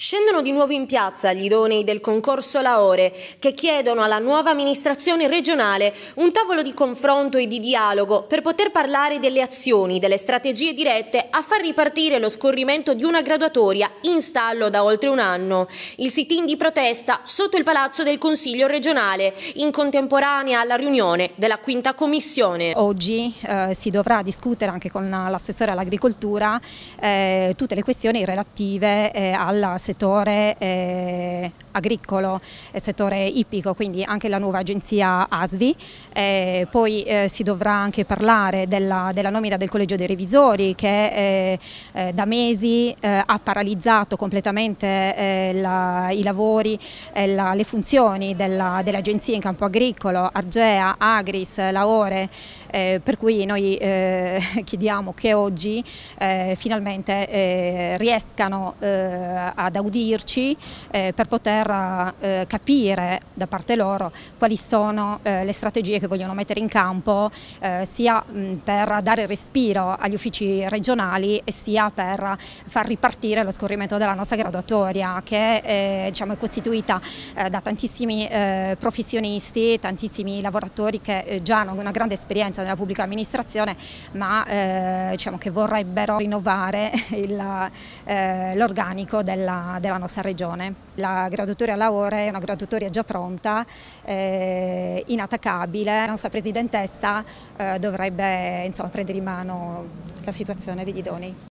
Scendono di nuovo in piazza gli idonei del concorso Laore che chiedono alla nuova amministrazione regionale un tavolo di confronto e di dialogo per poter parlare delle azioni, delle strategie dirette a far ripartire lo scorrimento di una graduatoria in stallo da oltre un anno. Il sit-in di protesta sotto il palazzo del Consiglio regionale in contemporanea alla riunione della quinta commissione. Oggi eh, si dovrà discutere anche con l'assessore all'agricoltura eh, tutte le questioni relative eh, alla settore eh, agricolo, eh, settore ippico, quindi anche la nuova agenzia ASVI. Eh, poi eh, si dovrà anche parlare della, della, nomina del Collegio dei Revisori che eh, eh, da mesi ha paralizzato completamente la, i lavori, la, le funzioni dell'agenzia dell in campo agricolo, Argea, Agris, Laore, per cui noi chiediamo che oggi finalmente riescano ad udirci eh, per poter eh, capire da parte loro quali sono eh, le strategie che vogliono mettere in campo eh, sia mh, per dare respiro agli uffici regionali e sia per far ripartire lo scorrimento della nostra graduatoria che diciamo, è costituita eh, da tantissimi eh, professionisti, tantissimi lavoratori che già hanno una grande esperienza nella pubblica amministrazione ma diciamo, che vorrebbero rinnovare l'organico della della, nostra regione. La graduatoria Laore è una graduatoria già pronta, eh, inattaccabile. La nostra presidentessa eh, dovrebbe insomma, prendere in mano la situazione degli idoni.